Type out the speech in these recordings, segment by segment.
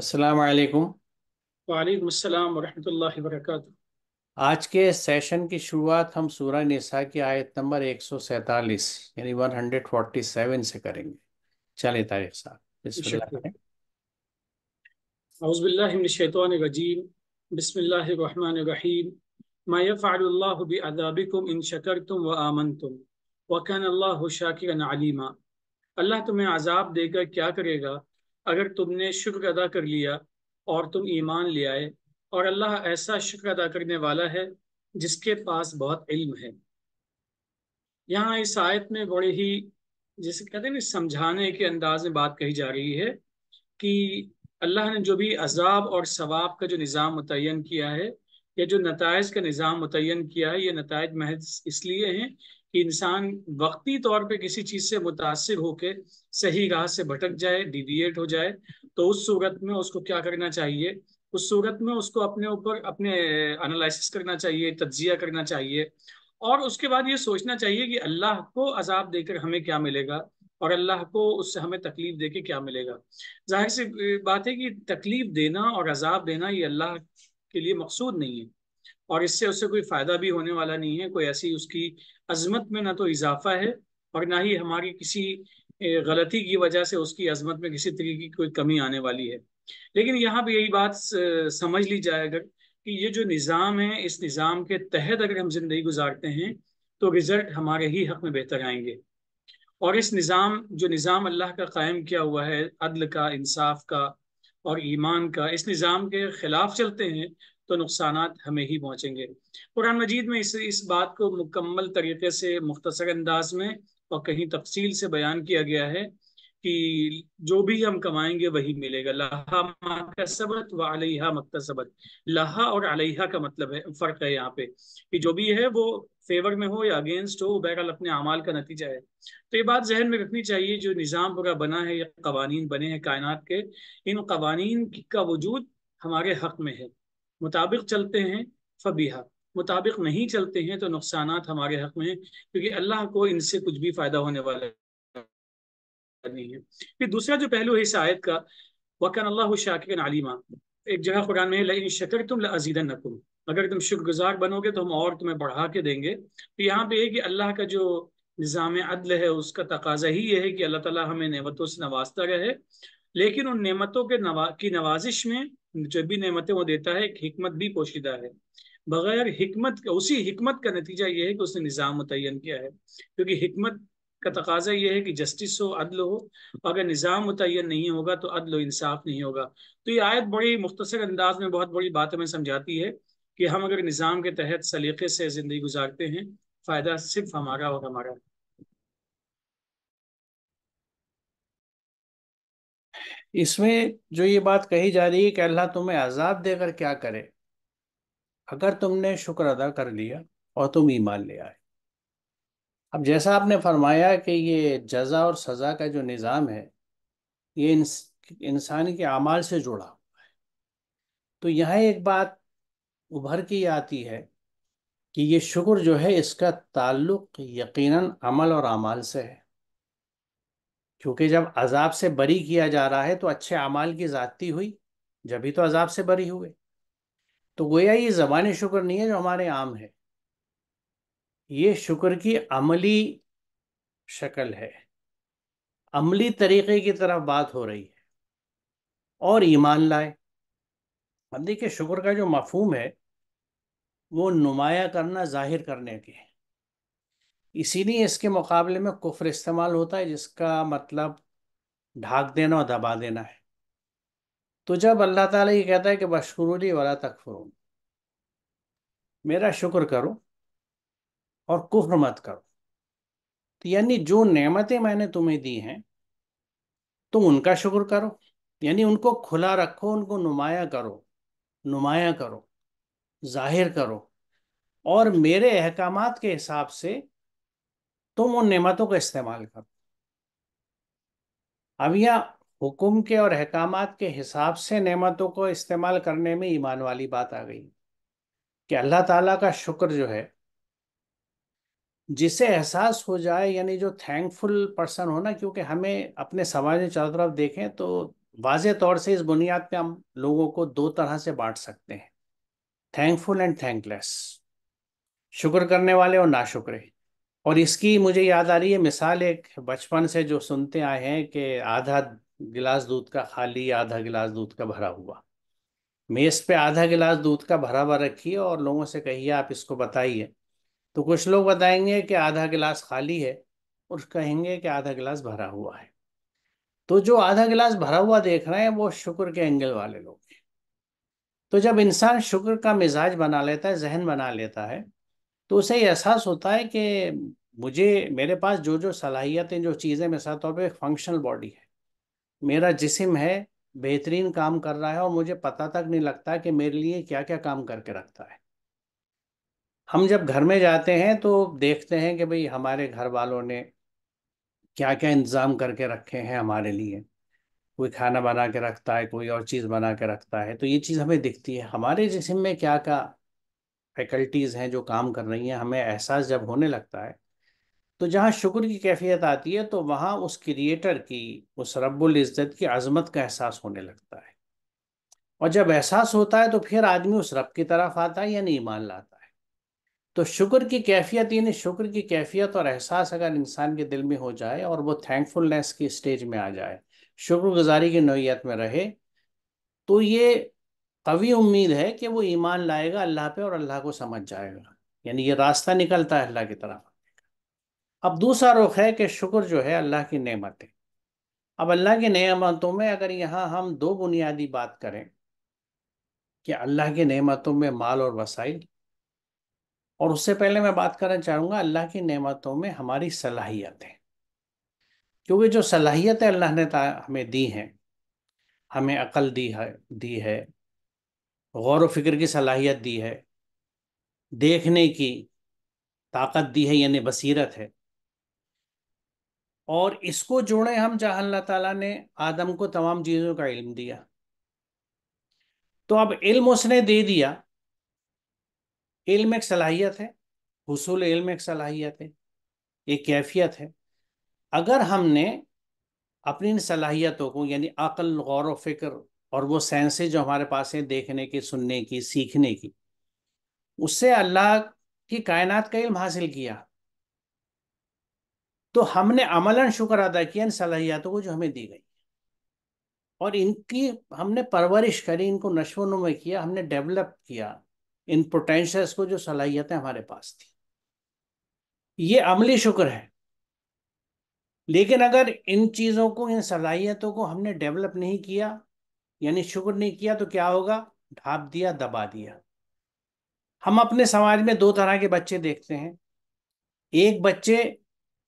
अस्सलाम वालेकुम आज के सेशन की शुरुआत हम सूरह निसा की आयत नंबर 147 यानी 147 से करेंगे चलिए तारिक साहब अउज़बिल्लाहिमिनशैतानिर्रजीम बिस्मिल्लाहिर्रहमानिर्रहीम मा यफअलुल्लाहु बिअज़ाबिकुम अल्लाह तुम्हें आजाब देकर क्या करेगा अगर तुमने शुक्र अदा कर लिया और तुम ईमान ले आए और अल्लाह ऐसा शुक्र अदा करने वाला है जिसके पास बहुत इल्म है यहाँ इस आयत में बड़े ही जैसे कहते हैं समझाने के अंदाज में बात कही जा रही है कि अल्लाह ने जो भी अजाब और सवाब का जो निज़ाम मुतन किया है या जो नतज का निज़ाम मुतन किया है ये नतज महज इसलिए हैं कि इंसान वक्ती तौर पे किसी चीज से मुतासर होकर सही राह से भटक जाए डिविएट हो जाए तो उस सूरत में उसको क्या करना चाहिए उस सूरत में उसको अपने ऊपर अपने एनालिसिस करना चाहिए तजिया करना चाहिए और उसके बाद ये सोचना चाहिए कि अल्लाह को अजाब देकर हमें क्या मिलेगा और अल्लाह को उससे हमें तकलीफ देके क्या मिलेगा जाहिर सी बात है कि तकलीफ देना और अजाब देना ये अल्लाह के लिए मकसूद नहीं है और इससे उससे कोई फ़ायदा भी होने वाला नहीं है कोई ऐसी उसकी अजमत में ना तो इजाफा है और ना ही हमारी किसी गलती की वजह से उसकी अजमत में किसी तरीके की कोई कमी आने वाली है लेकिन यहाँ भी यही बात समझ ली जाए अगर कि ये जो निज़ाम है इस निज़ाम के तहत अगर हम ज़िंदगी गुजारते हैं तो रिज़ल्ट हमारे ही हक में बेहतर आएंगे और इस निज़ाम जो निज़ाम अल्लाह का कायम किया हुआ है अदल का इंसाफ का और ईमान का इस निज़ाम के ख़िलाफ़ चलते हैं तो नुकसान हमें ही पहुँचेंगे कुरान मजीद में इस इस बात को मुकम्मल तरीके से मुख्तर अंदाज में और कहीं तफसील से बयान किया गया है कि जो भी हम कमाएंगे वही मिलेगा लहा मकसबत व अलहा मकतसबत लहा और अलहा का मतलब है फ़र्क है यहाँ पे कि जो भी है वो फेवर में हो या अगेंस्ट हो बहरहाल अपने अमाल का नतीजा है तो ये बात जहन में रखनी चाहिए जो निज़ाम पूरा बना है या कवानीन बने हैं कायनात के इन कवानीन का वजूद हमारे हक में है मुताबिक चलते हैं फ़बीहा मुताबिक नहीं चलते हैं तो नुकसान हमारे हक में क्योंकि अल्लाह को इनसे कुछ भी फ़ायदा होने वाला नहीं है फिर दूसरा जो पहलू है इस आयत का वकन अल्लाह शाकिन आलिमा एक जगह कुरान में लेकिन शकर तुम लजीदन नकुम अगर तुम शुक्रगुजार बनोगे तो हम और तुम्हें बढ़ा के देंगे तो यहाँ पे है कि अल्लाह का जो निज़ाम अदल है उसका तकाजा ही यह है कि अल्लाह ताला हमें नेमतों से नवाजता रहे लेकिन उन नेमतों के नवा की नवाजिश में जो भी नमतें वो देता है एक हिकमत भी पोशीदा है बगैर हिकमत उसी हिकमत का नतीजा यह है कि उसने निज़ाम मुतन किया है क्योंकि हिकमत का तकाजा यह है कि जस्टिस हो अदल हो अगर निज़ाम मुतन नहीं होगा तो अदल इंसाफ नहीं होगा तो ये आयत बड़ी मुख्तर अंदाज में बहुत बड़ी बात हमें समझाती है कि हम अगर निज़ाम के तहत सलीके से ज़िंदगी गुजारते हैं फ़ायदा सिर्फ हमारा और हमारा है इसमें जो ये बात कही जा रही है कि अल्लाह तुम्हें आज़ाद देकर क्या करे अगर तुमने शुक्र अदा कर लिया और तुम ईमान ले आए अब जैसा आपने फरमाया कि ये जजा और सज़ा का जो निज़ाम है ये इंसान के अमाल से जुड़ा हुआ है तो यहाँ एक बात उभर के आती है कि ये शुक्र जो है इसका ताल्लुक यकीनन अमल और अमाल से है क्योंकि जब अजाब से बरी किया जा रहा है तो अच्छे अमाल की ज़ाती हुई जब ही तो अजाब से बरी हुए तो गोया ये ज़बान शुक्र नहीं है जो हमारे आम है ये शुक्र की अमली शक्ल है अमली तरीके की तरफ बात हो रही है और ईमान लाए अब देखिए शुक्र का जो मफहम है वो नुमाया करना जाहिर करने के इसीलिए इसके मुकाबले में कुफ्र इस्तेमाल होता है जिसका मतलब ढाक देना और दबा देना है तो जब अल्लाह ताला ये कहता है कि बशकुरूली वाला तकफरून मेरा शुक्र करो और कुफर मत करो तो यानी जो नेमतें मैंने तुम्हें दी हैं तो उनका शुक्र करो यानी उनको खुला रखो उनको नुमाया करो नुमाया करो जाहिर करो और मेरे अहकाम के हिसाब से तुम उन नेमतों का इस्तेमाल करो अब यह हुक्म के और अहकाम के हिसाब से नेमतों को इस्तेमाल करने में ईमान वाली बात आ गई कि अल्लाह ताला का शुक्र जो है जिसे एहसास हो जाए यानी जो थैंकफुल पर्सन हो ना क्योंकि हमें अपने समाज में चारों तरफ देखें तो वाज तौर से इस बुनियाद पे हम लोगों को दो तरह से बांट सकते हैं थैंकफुल एंड थैंकलेस शुक्र करने वाले और ना शुक्रे और इसकी मुझे याद आ रही है मिसाल एक बचपन से जो सुनते आए हैं कि आधा गिलास दूध का खाली आधा गिलास दूध का भरा हुआ मेज़ पे आधा गिलास दूध का भरा हुआ रखिए और लोगों से कहिए आप इसको बताइए तो कुछ लोग बताएंगे कि आधा गिलास खाली है और कहेंगे कि आधा गिलास भरा हुआ है तो जो आधा गिलास भरा हुआ देख रहे हैं वो शुक्र के एंगल वाले लोग हैं तो जब इंसान शुक्र का मिजाज बना लेता है जहन बना लेता है तो उसे एहसास होता है कि मुझे मेरे पास जो जो सलाहियतें जो चीज़ें मेरे साथ तौर पर फंक्शनल बॉडी है मेरा जिसम है बेहतरीन काम कर रहा है और मुझे पता तक नहीं लगता कि मेरे लिए क्या क्या काम करके रखता है हम जब घर में जाते हैं तो देखते हैं कि भाई हमारे घर वालों ने क्या क्या इंतज़ाम करके रखे हैं हमारे लिए कोई खाना बना के रखता है कोई और चीज़ बना के रखता है तो ये चीज़ हमें दिखती है हमारे जिसम में क्या क्या फैकल्टीज़ हैं जो काम कर रही हैं हमें एहसास जब होने लगता है तो जहाँ शुक्र की कैफियत आती है तो वहाँ उस क्रिएटर की उस रब्बुल इज़्ज़त की अजमत का एहसास होने लगता है और जब एहसास होता है तो फिर आदमी उस रब की तरफ आता है यानी ईमान लाता है तो शुक्र की कैफियत यानी शुक्र की कैफियत और एहसास अगर इंसान के दिल में हो जाए और वो थैंकफुलनेस की स्टेज में आ जाए शुक्रगुजारी की नोयत में रहे तो ये तभी उम्मीद है कि वो ईमान लाएगा अल्लाह पे और अल्लाह को समझ जाएगा यानी ये रास्ता निकलता है अल्लाह की तरफ अब दूसरा रुख है कि शुक्र जो है अल्लाह की नमतें अब अल्लाह की नेमतों में अगर यहाँ हम दो बुनियादी बात करें कि अल्लाह की नेमतों में माल और वसाइल और उससे पहले मैं बात करना चाहूँगा अल्लाह की नेमतों में हमारी सलाहियतें क्योंकि जो सलाहियतें अल्लाह ने हमें दी हैं हमें अकल दी है दी है गौर व फिक्र की सलाहियत दी है देखने की ताकत दी है यानी बसीरत है और इसको जोड़े हम जहाँ अल्लाह ताला ने आदम को तमाम चीज़ों का इल्म दिया तो अब इल्म उसने दे दिया इल्म एक सलाहियत है हसूल इल्म एक सलाहियत है ये कैफियत है अगर हमने अपनी इन सलाहियतों को यानी अकल गौर व फिक्र और वो सेंसेज जो हमारे पास हैं देखने की सुनने की सीखने की उससे अल्लाह की कायनात का इल्म हासिल किया तो हमने अमलन शुक्र अदा किया इन सलाहियतों को जो हमें दी गई और इनकी हमने परवरिश करी इनको नशो नुमा किया हमने डेवलप किया इन पोटेंशल्स को जो सलाहियतें हमारे पास थी ये अमली शुक्र है लेकिन अगर इन चीज़ों को इन सलाहियतों को हमने डेवलप नहीं किया यानी शुक्र नहीं किया तो क्या होगा ढाप दिया दबा दिया हम अपने समाज में दो तरह के बच्चे देखते हैं एक बच्चे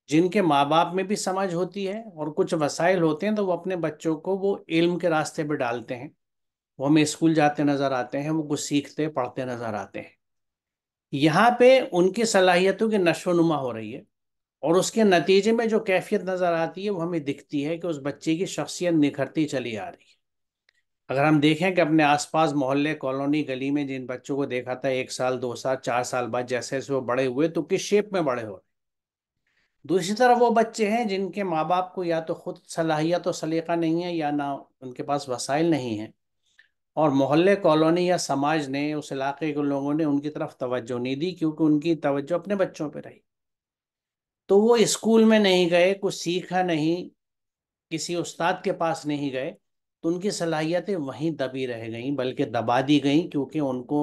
जिनके माँ बाप में भी समझ होती है और कुछ वसाइल होते हैं तो वो अपने बच्चों को वो इल्म के रास्ते पर डालते हैं वो हमें स्कूल जाते नज़र आते हैं वो कुछ सीखते पढ़ते नज़र आते हैं यहाँ पे उनकी सलाहियतों की नशोनुमा हो रही है और उसके नतीजे में जो कैफियत नज़र आती है वो हमें दिखती है कि उस बच्चे की शख्सियत निखरती चली आ रही है अगर हम देखें कि अपने आसपास मोहल्ले कॉलोनी गली में जिन बच्चों को देखा था एक साल दो साल चार साल बाद जैसे जैसे वो बड़े हुए तो किस शेप में बड़े हो दूसरी तरफ वो बच्चे हैं जिनके माँ बाप को या तो खुद सलाहियत और सलीका नहीं है या ना उनके पास वसाइल नहीं है और मोहल्ले कॉलोनी या समाज ने उस इलाके के लोगों ने उनकी तरफ तवज्जो नहीं दी क्योंकि उनकी तवज्जो अपने बच्चों पर रही तो वो स्कूल में नहीं गए कुछ सीखा नहीं किसी उस्ताद के पास नहीं गए तो उनकी सलाहियतें वहीं दबी रह गई बल्कि दबा दी गई क्योंकि उनको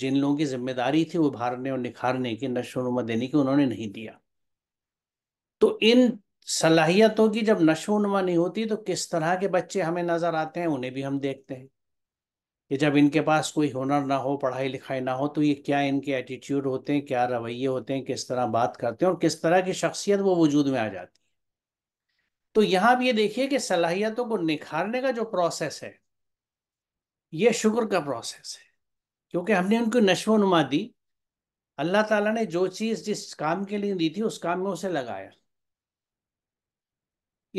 जिन लोगों की जिम्मेदारी थी उभारने और निखारने की नशोनुमा देने की उन्होंने नहीं दिया तो इन सलाहियतों की जब नशोनुमा नहीं होती तो किस तरह के बच्चे हमें नज़र आते हैं उन्हें भी हम देखते हैं कि जब इनके पास कोई हुनर ना हो पढ़ाई लिखाई ना हो तो ये क्या इनके एटीट्यूड होते हैं क्या रवैये होते हैं किस तरह बात करते हैं और किस तरह की शख्सियत वो वजूद में आ जाती है तो यहां भी ये देखिए कि सलाहियतों को निखारने का जो प्रोसेस है ये शुक्र का प्रोसेस है क्योंकि हमने उनको नशो नुमा दी अल्लाह ताला ने जो चीज़ जिस काम के लिए दी थी उस काम में उसे लगाया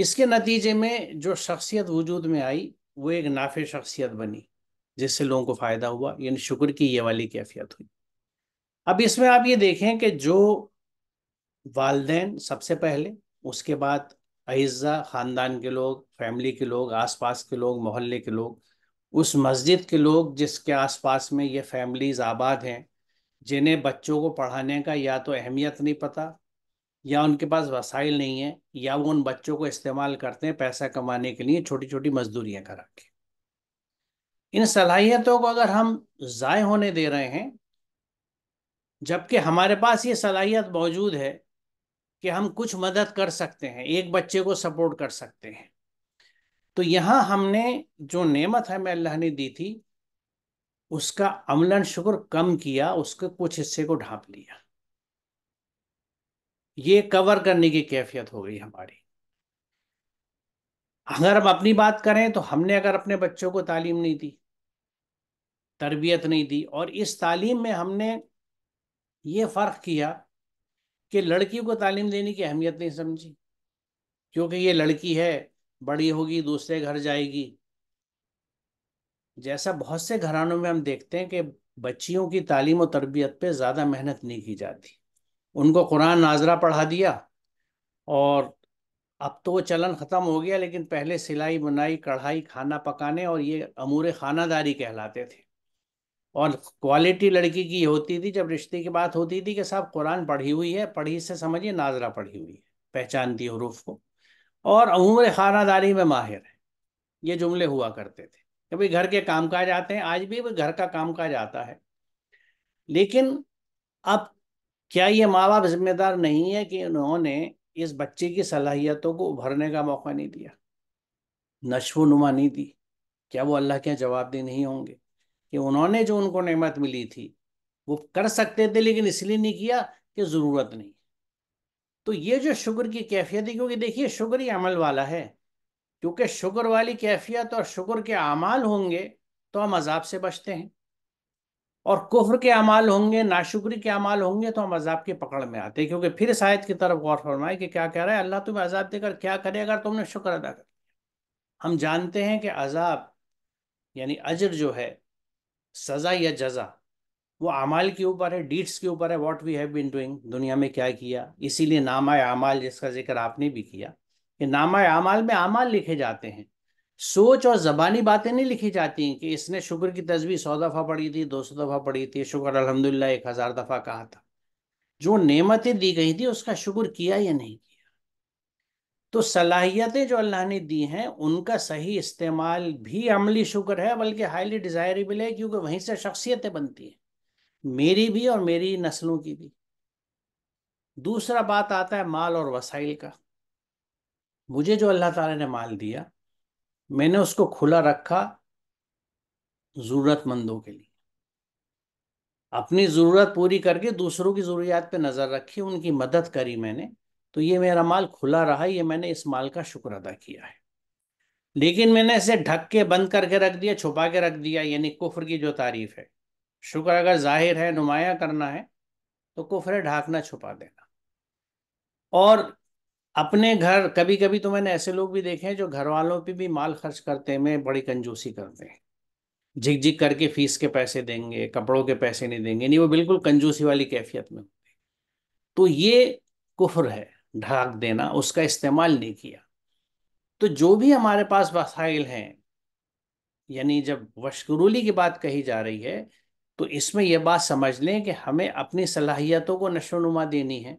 इसके नतीजे में जो शख्सियत वजूद में आई वो एक नाफे शख्सियत बनी जिससे लोगों को फ़ायदा हुआ यानी शुक्र की ये वाली कैफियत हुई अब इसमें आप ये देखें कि जो वालदेन सबसे पहले उसके बाद अज्जा ख़ानदान के लोग फैमिली के लोग आसपास के लोग मोहल्ले के लोग उस मस्जिद के लोग जिसके आसपास में ये फैमिलीज़ आबाद हैं जिन्हें बच्चों को पढ़ाने का या तो अहमियत नहीं पता या उनके पास वसाइल नहीं है या वो उन बच्चों को इस्तेमाल करते हैं पैसा कमाने के लिए छोटी छोटी मजदूरियाँ करा के इन सलाहियतों को अगर हम ज़ाय होने दे रहे हैं जबकि हमारे पास ये सलाहियत मौजूद है कि हम कुछ मदद कर सकते हैं एक बच्चे को सपोर्ट कर सकते हैं तो यहाँ हमने जो नेमत हमें अल्लाह ने दी थी उसका अमलन शुक्र कम किया उसके कुछ हिस्से को ढांप लिया ये कवर करने की कैफियत हो गई हमारी अगर हम अपनी बात करें तो हमने अगर अपने बच्चों को तालीम नहीं दी तरबियत नहीं दी और इस तालीम में हमने ये फ़र्क किया कि लड़कियों को तालीम देने की अहमियत नहीं समझी क्योंकि ये लड़की है बड़ी होगी दूसरे घर जाएगी जैसा बहुत से घरानों में हम देखते हैं कि बच्चियों की तालीम और तरबियत पे ज़्यादा मेहनत नहीं की जाती उनको कुरान नाजरा पढ़ा दिया और अब तो वो चलन ख़त्म हो गया लेकिन पहले सिलाई बुनाई कढ़ाई खाना पकाने और ये अमूर खानादारी कहलाते थे और क्वालिटी लड़की की होती थी जब रिश्ते की बात होती थी कि साहब कुरान पढ़ी हुई है पढ़ी से समझिए नाजरा पढ़ी हुई है पहचानती हरूफ को और उम्र खानादारी में माहिर है ये जुमले हुआ करते थे कभी घर के काम काज आते हैं आज भी घर का काम काज आता है लेकिन अब क्या ये माँ बाप जिम्मेदार नहीं है कि उन्होंने इस बच्चे की सलाहियतों को उभरने का मौका नहीं दिया नशो नुमा नहीं दी क्या वो अल्लाह के दे नहीं होंगे कि उन्होंने जो उनको नेमत मिली थी वो कर सकते थे लेकिन इसलिए नहीं किया कि ज़रूरत नहीं तो ये जो शुगर की कैफियत है क्योंकि देखिए शुगर ही अमल वाला है क्योंकि शुगर वाली कैफियत और शुगर के अमाल होंगे तो हम अजाब से बचते हैं और कुहर के अमाल होंगे नाशुक्री के अमाल होंगे तो हम अजाब की पकड़ में आते हैं क्योंकि फिर शायद की तरफ गौर फरमाए कि क्या कह रहा है अल्लाह तुम्हें अजाब देकर क्या करे अगर तुमने शुक्र अदा कर हम जानते हैं कि अजाब यानी अजर जो है सज़ा या जज़ा वो अमाल के ऊपर है डीट्स के ऊपर है what we have been doing दुनिया में क्या किया इसीलिए नामा अमाल जिसका जिक्र आपने भी किया कि नामा अमाल में अमाल लिखे जाते हैं सोच और ज़बानी बातें नहीं लिखी जाती हैं कि इसने शुक्र की तस्वीर सौ दफ़ा पढ़ी थी दो सौ दफ़ा पढ़ी थी शुक्र अलहमदिल्ला एक हज़ार दफ़ा कहा था जो नेमतें दी गई थी उसका शुक्र किया या नहीं किया तो सलाहियतें जो अल्लाह ने दी हैं उनका सही इस्तेमाल भी अमली शुक्र है बल्कि हाईली डिज़ायरेबल है क्योंकि वहीं से शख्सियतें बनती हैं मेरी भी और मेरी नस्लों की भी दूसरा बात आता है माल और वसाइल का मुझे जो अल्लाह ताला ने माल दिया मैंने उसको खुला रखा ज़रूरतमंदों के लिए अपनी ज़रूरत पूरी करके दूसरों की ज़रूरियात पे नज़र रखी उनकी मदद करी मैंने तो ये मेरा माल खुला रहा ये मैंने इस माल का शुक्र अदा किया है लेकिन मैंने इसे ढक के बंद करके रख दिया छुपा के रख दिया यानी कुफर की जो तारीफ है शुक्र अगर जाहिर है नुमाया करना है तो कुफर है ढाकना छुपा देना और अपने घर कभी कभी तो मैंने ऐसे लोग भी देखे हैं जो घर वालों पर भी माल खर्च करते में बड़ी कंजूसी करते हैं झिक झिक करके फीस के पैसे देंगे कपड़ों के पैसे नहीं देंगे नहीं वो बिल्कुल कंजूसी वाली कैफियत में तो ये कुफर है ढाक देना उसका इस्तेमाल नहीं किया तो जो भी हमारे पास वसाइल हैं यानी जब वशकरूली की बात कही जा रही है तो इसमें यह बात समझ लें कि हमें अपनी सलाहियतों को नशोनुमा देनी है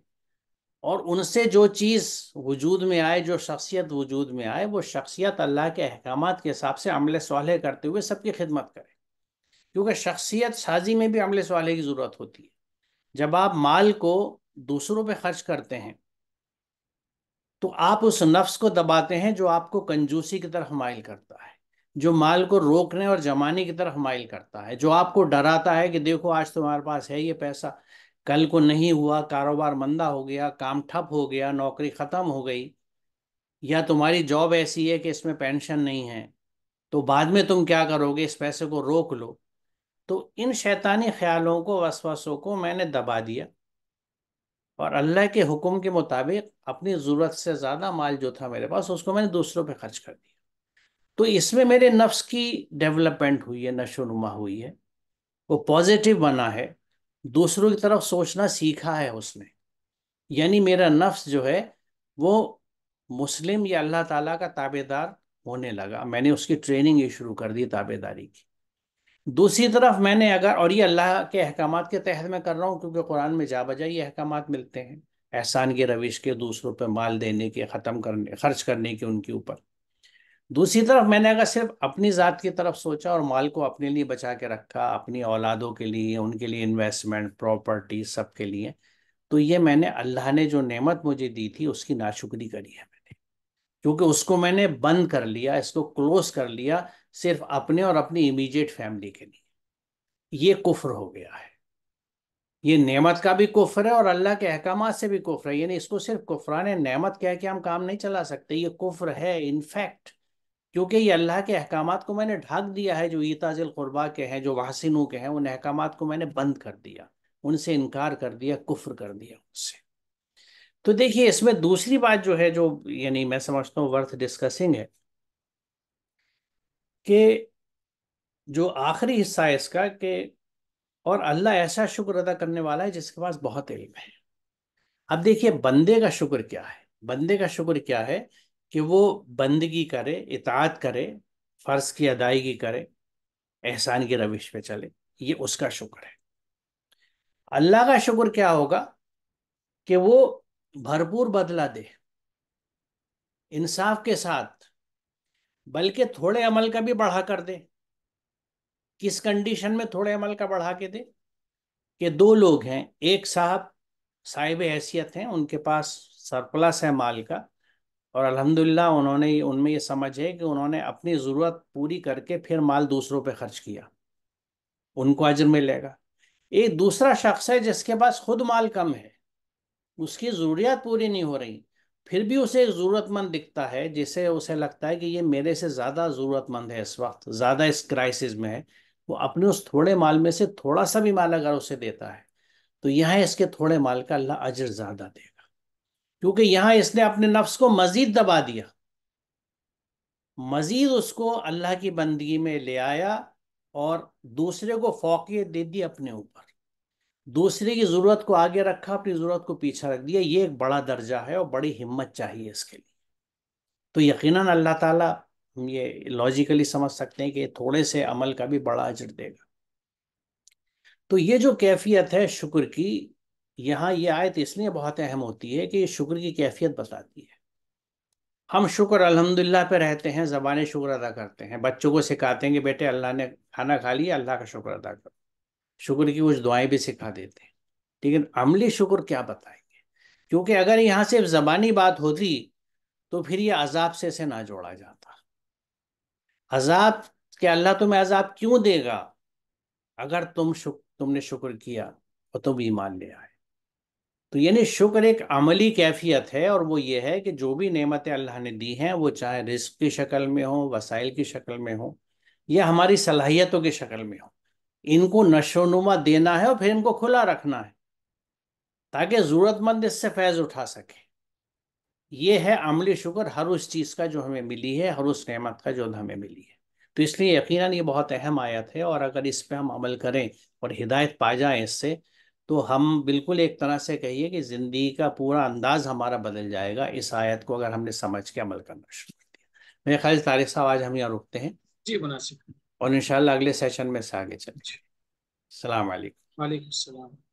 और उनसे जो चीज़ वजूद में आए जो शख्सियत वजूद में आए वो शख्सियत अल्लाह के अहकाम के हिसाब से अमले सवाल करते हुए सबकी खिदमत करे क्योंकि शख्सियत साजी में भी अमले सवाले की ज़रूरत होती है जब आप माल को दूसरों पे खर्च करते हैं तो आप उस नफ्स को दबाते हैं जो आपको कंजूसी की तरफ माइल करता है जो माल को रोकने और जमाने की तरफ माइल करता है जो आपको डराता है कि देखो आज तुम्हारे पास है ये पैसा कल को नहीं हुआ कारोबार मंदा हो गया काम ठप हो गया नौकरी ख़त्म हो गई या तुम्हारी जॉब ऐसी है कि इसमें पेंशन नहीं है तो बाद में तुम क्या करोगे इस पैसे को रोक लो तो इन शैतानी ख्यालों को वसवसों को मैंने दबा दिया और अल्लाह के हुक्म के मुताबिक अपनी ज़रूरत से ज़्यादा माल जो था मेरे पास उसको मैंने दूसरों पे खर्च कर दिया तो इसमें मेरे नफ्स की डेवलपमेंट हुई है नशोनुमा हुई है वो पॉजिटिव बना है दूसरों की तरफ सोचना सीखा है उसने यानी मेरा नफ्स जो है वो मुस्लिम या अल्लाह ताला का ताबेदार होने लगा मैंने उसकी ट्रेनिंग ही शुरू कर दी ताबेदारी की दूसरी तरफ मैंने अगर और ये अल्लाह के अहकाम के तहत मैं कर रहा हूँ क्योंकि कुरान में जा बजा ये अहकाम मिलते हैं एहसान के रविश के दूसरों पर माल देने के ख़त्म करने खर्च करने के उनके ऊपर दूसरी तरफ मैंने अगर सिर्फ अपनी ज़ात की तरफ सोचा और माल को अपने लिए बचा के रखा अपनी औलादों के लिए उनके लिए इन्वेस्टमेंट प्रॉपर्टी सब के लिए तो ये मैंने अल्लाह ने जो नेमत मुझे दी थी उसकी नाशुक्री करी है मैंने क्योंकि उसको मैंने बंद कर लिया इसको क्लोज कर लिया सिर्फ अपने और अपनी इमीडिएट फैमिली के लिए ये कुफ्र हो गया है ये नेमत का भी कुफ्र है और अल्लाह के अहकाम से भी कुफ्र है यानी इसको सिर्फ कुफरान नेमत कह के हम काम नहीं चला सकते ये कुफ्र है इनफैक्ट क्योंकि ये अल्लाह के अहकाम को मैंने ढाक दिया है जो ईताजिल कुरबा के हैं जो वासिनों के हैं उन अहकाम को मैंने बंद कर दिया उनसे इनकार कर दिया कुफ्र कर दिया उनसे तो देखिए इसमें दूसरी बात जो है जो यानी मैं समझता हूँ वर्थ डिस्कसिंग है कि जो आखिरी हिस्सा है इसका कि और अल्लाह ऐसा शुक्र अदा करने वाला है जिसके पास बहुत इल्म है अब देखिए बंदे का शुक्र क्या है बंदे का शुक्र क्या है कि वो बंदगी करे इतात करे फ़र्ज की अदायगी करे एहसान की रविश पे चले ये उसका शुक्र है अल्लाह का शुक्र क्या होगा कि वो भरपूर बदला दे इंसाफ के साथ बल्कि थोड़े अमल का भी बढ़ा कर दे किस कंडीशन में थोड़े अमल का बढ़ा के दे कि दो लोग हैं एक साहब साहिब हैसियत हैं उनके पास सरप्लस है माल का और अल्हम्दुलिल्लाह उन्होंने उनमें ये समझ है कि उन्होंने अपनी ज़रूरत पूरी करके फिर माल दूसरों पे खर्च किया उनको अजर मिलेगा एक दूसरा शख्स है जिसके पास खुद माल कम है उसकी ज़रूरियात पूरी नहीं हो रही फिर भी उसे एक ज़रूरतमंद दिखता है जिसे उसे लगता है कि ये मेरे से ज़्यादा ज़रूरतमंद है इस वक्त ज़्यादा इस क्राइसिस में है वो अपने उस थोड़े माल में से थोड़ा सा भी माल अगर उसे देता है तो यहाँ इसके थोड़े माल का अल्लाह अजर ज़्यादा देगा क्योंकि यहाँ इसने अपने नफ्स को मज़ीद दबा दिया मज़ीद उसको अल्लाह की बंदगी में ले आया और दूसरे को फोकियत दे दी अपने ऊपर दूसरे की जरूरत को आगे रखा अपनी जरूरत को पीछा रख दिया ये एक बड़ा दर्जा है और बड़ी हिम्मत चाहिए इसके लिए तो यकीनन अल्लाह ताला हम ये लॉजिकली समझ सकते हैं कि थोड़े से अमल का भी बड़ा अजर देगा तो ये जो कैफियत है शुक्र की यहाँ ये आयत इसलिए बहुत अहम होती है कि ये शुक्र की कैफियत बताती है हम शुक्र अल्हम्दुलिल्लाह पे रहते हैं ज़बान शुक्र अदा करते हैं बच्चों को सिखाते हैं कि बेटे अल्लाह ने खाना खा लिया अल्लाह का शुक्र अदा करो शुक्र की कुछ दुआएं भी सिखा देते हैं लेकिन अमली शुक्र क्या बताएंगे क्योंकि अगर यहाँ सिर्फ ज़बानी बात होती तो फिर ये अजाब से इसे ना जोड़ा जाता अजाब के अल्लाह तुम्हें अजाब क्यों देगा अगर तुम शुक तुमने शुक्र किया और तुम ईमान ले आए तो यानी शुक्र एक अमली कैफियत है और वो ये है कि जो भी नेमतें अल्लाह ने दी हैं वो चाहे रिस्क की शक्ल में हो वसाइल की शक्ल में हो या हमारी सलाहियतों की शक्ल में हो इनको नशोनुमा देना है और फिर इनको खुला रखना है ताकि ज़रूरतमंद इससे फैज़ उठा सके ये है अमली शुक्र हर उस चीज़ का जो हमें मिली है हर उस नेमत का जो हमें मिली है तो इसलिए यकीनन ये बहुत अहम आयत है और अगर इस पर हम अमल करें और हिदायत पा जाएं इससे तो हम बिल्कुल एक तरह से कहिए कि ज़िंदगी का पूरा अंदाज हमारा बदल जाएगा इस आयत को अगर हमने समझ के अमल करना शुरू कर दिया मेरे ख्याल तारिक साहब आज हम यहाँ रुकते हैं जी मुनासिब और इंशाल्लाह अगले सेशन में से आगे चलेंगे सलाम वालेकुम वालेकुम सलाम